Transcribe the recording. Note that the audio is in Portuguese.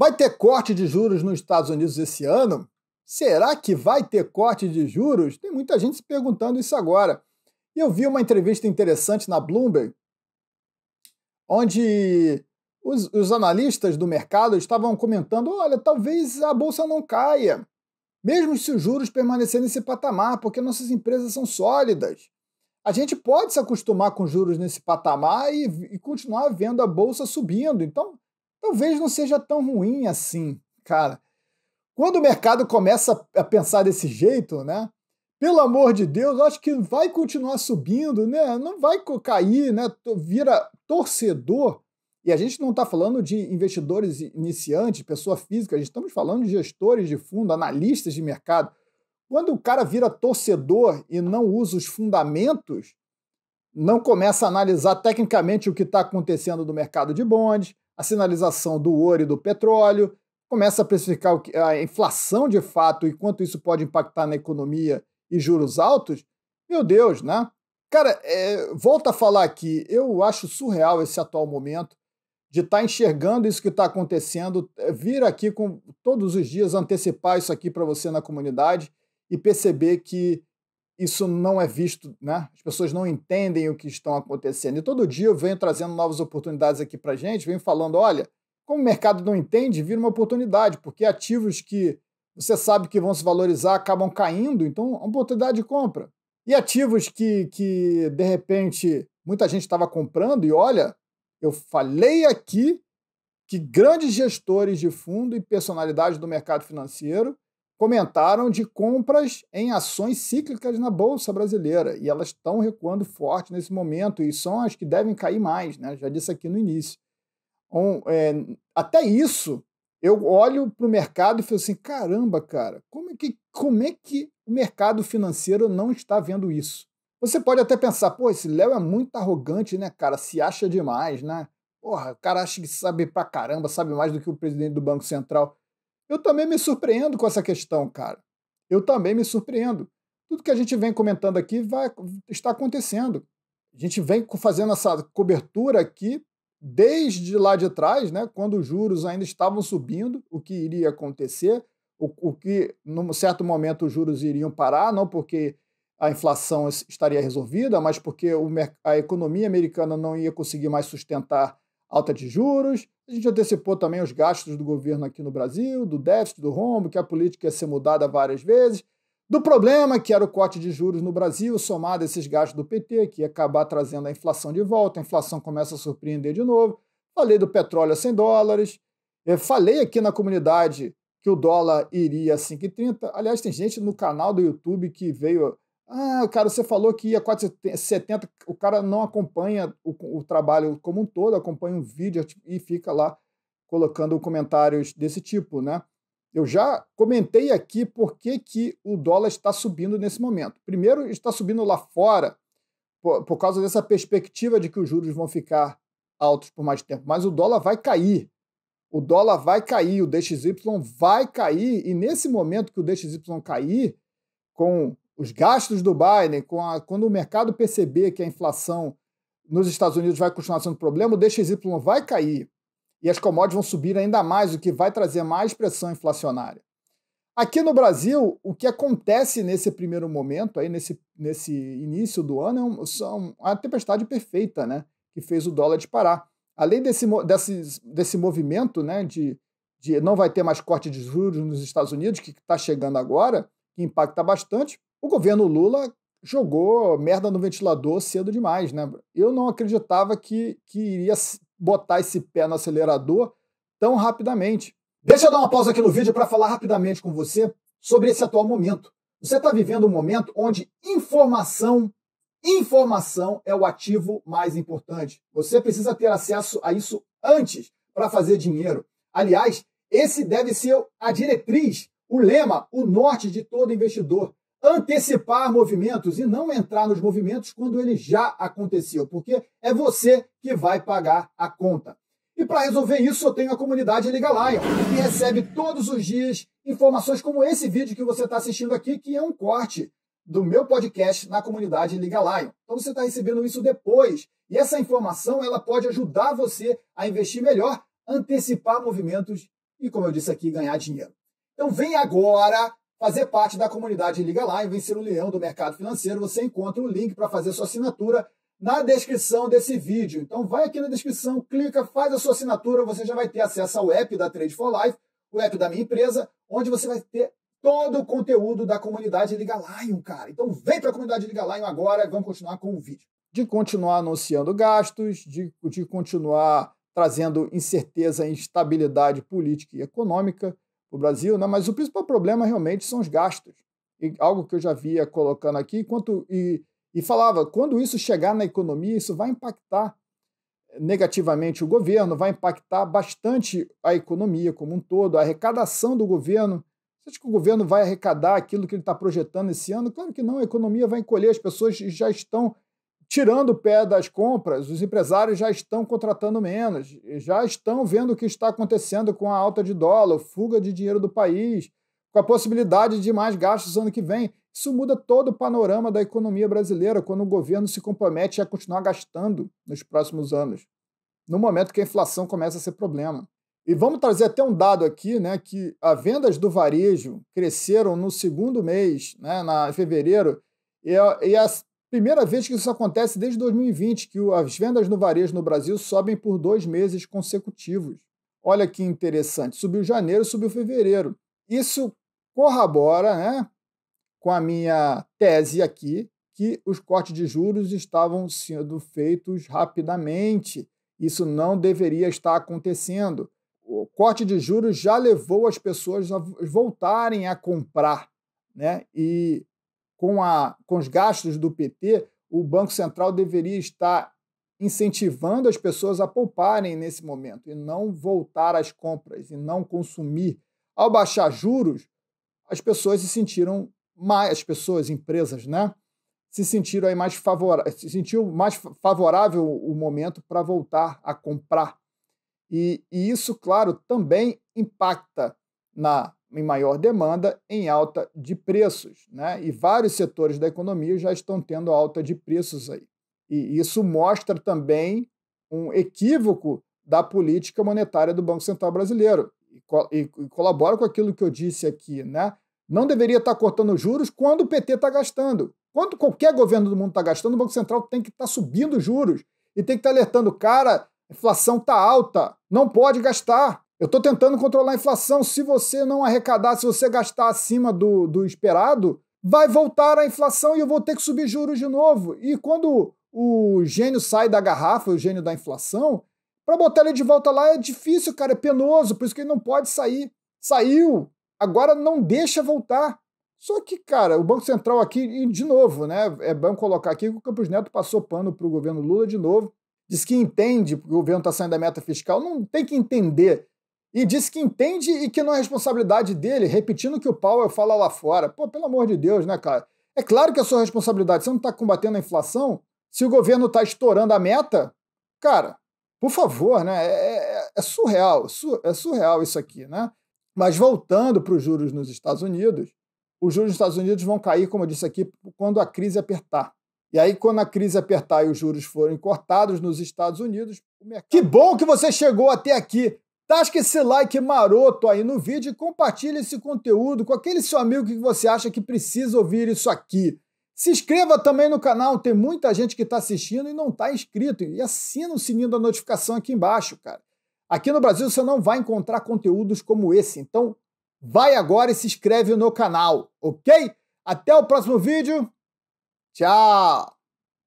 Vai ter corte de juros nos Estados Unidos esse ano? Será que vai ter corte de juros? Tem muita gente se perguntando isso agora. E eu vi uma entrevista interessante na Bloomberg, onde os, os analistas do mercado estavam comentando: olha, talvez a bolsa não caia, mesmo se os juros permanecerem nesse patamar, porque nossas empresas são sólidas. A gente pode se acostumar com juros nesse patamar e, e continuar vendo a bolsa subindo. Então, talvez não seja tão ruim assim, cara. Quando o mercado começa a pensar desse jeito, né? Pelo amor de Deus, acho que vai continuar subindo, né? Não vai cair, né? Vira torcedor. E a gente não está falando de investidores iniciantes, pessoa física, a gente estamos falando de gestores de fundo, analistas de mercado. Quando o cara vira torcedor e não usa os fundamentos, não começa a analisar tecnicamente o que está acontecendo no mercado de bondes, a sinalização do ouro e do petróleo, começa a precificar a inflação de fato e quanto isso pode impactar na economia e juros altos, meu Deus, né? Cara, é, volta a falar aqui, eu acho surreal esse atual momento de estar tá enxergando isso que está acontecendo, é, vir aqui com todos os dias antecipar isso aqui para você na comunidade e perceber que isso não é visto, né? As pessoas não entendem o que está acontecendo. E todo dia eu venho trazendo novas oportunidades aqui para gente, venho falando, olha, como o mercado não entende, vira uma oportunidade, porque ativos que você sabe que vão se valorizar acabam caindo, então é uma oportunidade de compra. E ativos que, que de repente, muita gente estava comprando, e olha, eu falei aqui que grandes gestores de fundo e personalidades do mercado financeiro comentaram de compras em ações cíclicas na Bolsa Brasileira. E elas estão recuando forte nesse momento e são as que devem cair mais, né? Já disse aqui no início. Um, é, até isso, eu olho para o mercado e falo assim: caramba, cara, como é, que, como é que o mercado financeiro não está vendo isso? Você pode até pensar, pô, esse Léo é muito arrogante, né, cara? Se acha demais, né? Porra, o cara acha que sabe pra caramba, sabe mais do que o presidente do Banco Central. Eu também me surpreendo com essa questão, cara. Eu também me surpreendo. Tudo que a gente vem comentando aqui vai está acontecendo. A gente vem fazendo essa cobertura aqui desde lá de trás, né, quando os juros ainda estavam subindo, o que iria acontecer, o, o que num certo momento os juros iriam parar, não porque a inflação estaria resolvida, mas porque o, a economia americana não ia conseguir mais sustentar alta de juros, a gente antecipou também os gastos do governo aqui no Brasil, do déficit, do rombo, que a política ia ser mudada várias vezes, do problema que era o corte de juros no Brasil, somado a esses gastos do PT, que ia acabar trazendo a inflação de volta, a inflação começa a surpreender de novo. Falei do petróleo a 100 dólares, eh, falei aqui na comunidade que o dólar iria a 5,30. Aliás, tem gente no canal do YouTube que veio ah, cara, você falou que ia 470, o cara não acompanha o, o trabalho como um todo, acompanha um vídeo e fica lá colocando comentários desse tipo, né? Eu já comentei aqui por que, que o dólar está subindo nesse momento. Primeiro, está subindo lá fora, por, por, causa dessa perspectiva de que os juros vão ficar altos por mais tempo, mas o dólar vai cair. O dólar vai cair, o DXY vai cair, e nesse momento que o DXY cair, com os gastos do Biden, a, quando o mercado perceber que a inflação nos Estados Unidos vai continuar sendo um problema, o DXY vai cair e as commodities vão subir ainda mais, o que vai trazer mais pressão inflacionária. Aqui no Brasil, o que acontece nesse primeiro momento, aí nesse, nesse início do ano, é, um, é uma tempestade perfeita, né? Que fez o dólar disparar. Além desse, desse, desse movimento, né? De, de não vai ter mais corte de juros nos Estados Unidos, que está chegando agora, que impacta bastante. O governo Lula jogou merda no ventilador cedo demais, né? Eu não acreditava que, que iria botar esse pé no acelerador tão rapidamente. Deixa eu dar uma pausa aqui no vídeo para falar rapidamente com você sobre esse atual momento. Você está vivendo um momento onde informação, informação é o ativo mais importante. Você precisa ter acesso a isso antes para fazer dinheiro. Aliás, esse deve ser a diretriz o lema, o norte de todo investidor, antecipar movimentos e não entrar nos movimentos quando ele já aconteceu, porque é você que vai pagar a conta. E para resolver isso, eu tenho a comunidade Liga Lion, que recebe todos os dias informações como esse vídeo que você está assistindo aqui, que é um corte do meu podcast na comunidade Liga Lion. Então você está recebendo isso depois. E essa informação ela pode ajudar você a investir melhor, antecipar movimentos e, como eu disse aqui, ganhar dinheiro. Então vem agora fazer parte da comunidade Liga Lá e vencer o leão do mercado financeiro. Você encontra o link para fazer sua assinatura na descrição desse vídeo. Então vai aqui na descrição, clica, faz a sua assinatura, você já vai ter acesso ao app da Trade for Life, o app da minha empresa, onde você vai ter todo o conteúdo da comunidade Liga Lion, cara. Então vem para a comunidade Liga Lion agora e vamos continuar com o vídeo. De continuar anunciando gastos, de, de continuar trazendo incerteza e instabilidade política e econômica, para o Brasil, né? mas o principal problema realmente são os gastos. E algo que eu já via colocando aqui, quanto, e, e falava, quando isso chegar na economia, isso vai impactar negativamente o governo, vai impactar bastante a economia como um todo, a arrecadação do governo. Você acha que o governo vai arrecadar aquilo que ele está projetando esse ano? Claro que não, a economia vai encolher, as pessoas já estão tirando o pé das compras, os empresários já estão contratando menos, já estão vendo o que está acontecendo com a alta de dólar, fuga de dinheiro do país, com a possibilidade de mais gastos ano que vem. Isso muda todo o panorama da economia brasileira quando o governo se compromete a continuar gastando nos próximos anos, no momento que a inflação começa a ser problema. E vamos trazer até um dado aqui, né, que as vendas do varejo cresceram no segundo mês, né, na fevereiro, e, é, e as é Primeira vez que isso acontece desde 2020, que as vendas no varejo no Brasil sobem por dois meses consecutivos. Olha que interessante. Subiu janeiro, subiu fevereiro. Isso corrobora né, com a minha tese aqui, que os cortes de juros estavam sendo feitos rapidamente. Isso não deveria estar acontecendo. O corte de juros já levou as pessoas a voltarem a comprar. Né? E com, a, com os gastos do PT, o Banco Central deveria estar incentivando as pessoas a pouparem nesse momento e não voltar às compras e não consumir. Ao baixar juros, as pessoas se sentiram mais, as pessoas, empresas, né? Se sentiram aí mais favorável, se sentiu mais favorável o momento para voltar a comprar. E, e, isso, claro, também impacta na, em maior demanda em alta de preços. Né? E vários setores da economia já estão tendo alta de preços aí. E isso mostra também um equívoco da política monetária do Banco Central brasileiro. E, e colabora com aquilo que eu disse aqui. Né? Não deveria estar cortando juros quando o PT está gastando. Quando qualquer governo do mundo está gastando, o Banco Central tem que estar tá subindo juros e tem que estar tá alertando, cara, inflação está alta, não pode gastar. Eu estou tentando controlar a inflação. Se você não arrecadar, se você gastar acima do, do esperado, vai voltar a inflação e eu vou ter que subir juros de novo. E quando o gênio sai da garrafa, o gênio da inflação, para botar ele de volta lá é difícil, cara, é penoso, por isso que ele não pode sair. Saiu, agora não deixa voltar. Só que, cara, o Banco Central aqui, e de novo, né? É bom colocar aqui que o Campos Neto passou pano para o governo Lula de novo. Diz que entende porque o governo está saindo da meta fiscal. Não tem que entender e disse que entende e que não é responsabilidade dele, repetindo o que o Powell fala lá fora. Pô, pelo amor de Deus, né, cara? É claro que é sua responsabilidade. Você não está combatendo a inflação? Se o governo está estourando a meta, cara, por favor, né? É, é, é surreal, é surreal isso aqui, né? Mas voltando para os juros nos Estados Unidos, os juros nos Estados Unidos vão cair, como eu disse aqui, quando a crise apertar. E aí, quando a crise apertar e os juros forem cortados nos Estados Unidos, mercado... Que bom que você chegou até aqui! Dá esse like maroto aí no vídeo e compartilhe esse conteúdo com aquele seu amigo que você acha que precisa ouvir isso aqui. Se inscreva também no canal, tem muita gente que está assistindo e não está inscrito. E assina o sininho da notificação aqui embaixo, cara. Aqui no Brasil você não vai encontrar conteúdos como esse, então vai agora e se inscreve no canal, ok? Até o próximo vídeo. Tchau!